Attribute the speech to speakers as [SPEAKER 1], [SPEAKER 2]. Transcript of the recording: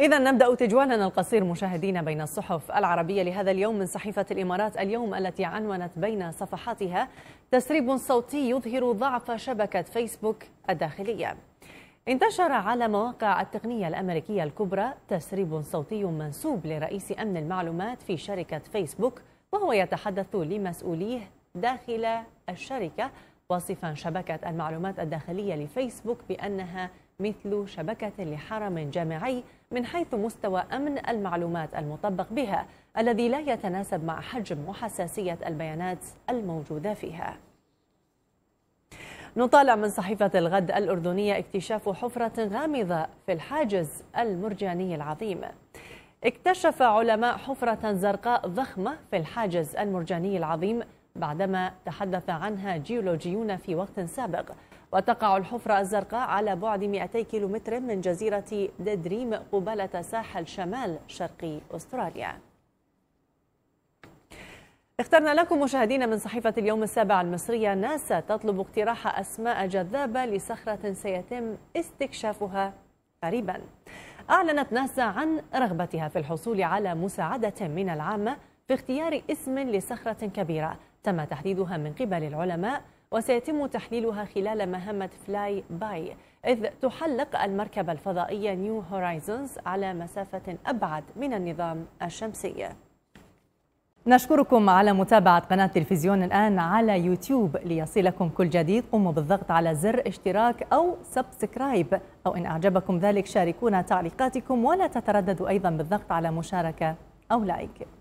[SPEAKER 1] إذا نبدأ تجوالنا القصير مشاهدينا بين الصحف العربية لهذا اليوم من صحيفة الإمارات اليوم التي عنونت بين صفحاتها تسريب صوتي يظهر ضعف شبكة فيسبوك الداخلية انتشر على مواقع التقنية الأمريكية الكبرى تسريب صوتي منسوب لرئيس أمن المعلومات في شركة فيسبوك وهو يتحدث لمسؤوليه داخل الشركة واصفا شبكة المعلومات الداخلية لفيسبوك بأنها مثل شبكة لحرم جامعي من حيث مستوى أمن المعلومات المطبق بها الذي لا يتناسب مع حجم وحساسية البيانات الموجودة فيها نطالع من صحيفة الغد الأردنية اكتشاف حفرة غامضة في الحاجز المرجاني العظيم اكتشف علماء حفرة زرقاء ضخمة في الحاجز المرجاني العظيم بعدما تحدث عنها جيولوجيون في وقت سابق وتقع الحفرة الزرقاء على بعد 200 كيلومتر من جزيرة ددريم قبالة ساحل شمال شرقي أستراليا اخترنا لكم مشاهدينا من صحيفة اليوم السابع المصرية ناسا تطلب اقتراح أسماء جذابة لصخرة سيتم استكشافها قريبا أعلنت ناسا عن رغبتها في الحصول على مساعدة من العامة في اختيار اسم لصخرة كبيرة تم تحديدها من قبل العلماء وسيتم تحليلها خلال مهمة فلاي باي إذ تحلق المركبة الفضائية نيو هورايزونز على مسافة أبعد من النظام الشمسي نشكركم على متابعة قناة تلفزيون الآن على يوتيوب ليصلكم كل جديد قوموا بالضغط على زر اشتراك أو سبسكرايب أو إن أعجبكم ذلك شاركونا تعليقاتكم ولا تترددوا أيضا بالضغط على مشاركة أو لايك